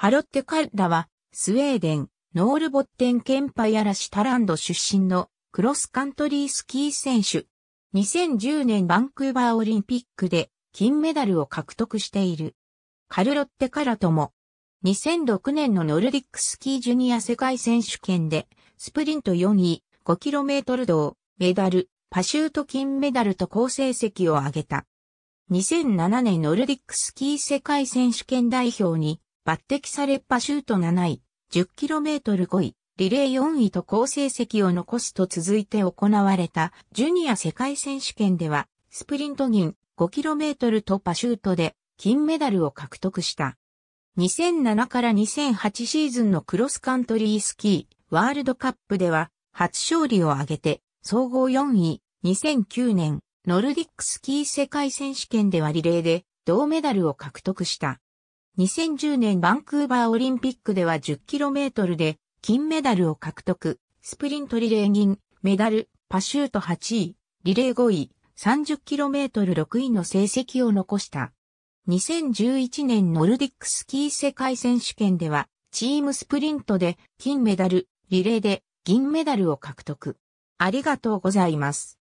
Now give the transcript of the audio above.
ハロッテ・カッラは、スウェーデン、ノールボッテン・ケンパヤラシタランド出身のクロスカントリースキー選手。2010年バンクーバーオリンピックで金メダルを獲得している。カルロッテ・カラとも、2006年のノルディックスキージュニア世界選手権で、スプリント4位、5km 同、メダル、パシュート金メダルと好成績を挙げた。2007年ノルディックスキー世界選手権代表に抜擢されパシュート7位、10km 5位、リレー4位と好成績を残すと続いて行われたジュニア世界選手権では、スプリント銀 5km とパシュートで金メダルを獲得した。2007から2008シーズンのクロスカントリースキーワールドカップでは初勝利を挙げて総合4位、2009年ノルディックスキー世界選手権ではリレーで銅メダルを獲得した。2010年バンクーバーオリンピックでは 10km で金メダルを獲得、スプリントリレー銀、メダル、パシュート8位、リレー5位、30km6 位の成績を残した。2011年ノルディックスキー世界選手権では、チームスプリントで金メダル、リレーで銀メダルを獲得。ありがとうございます。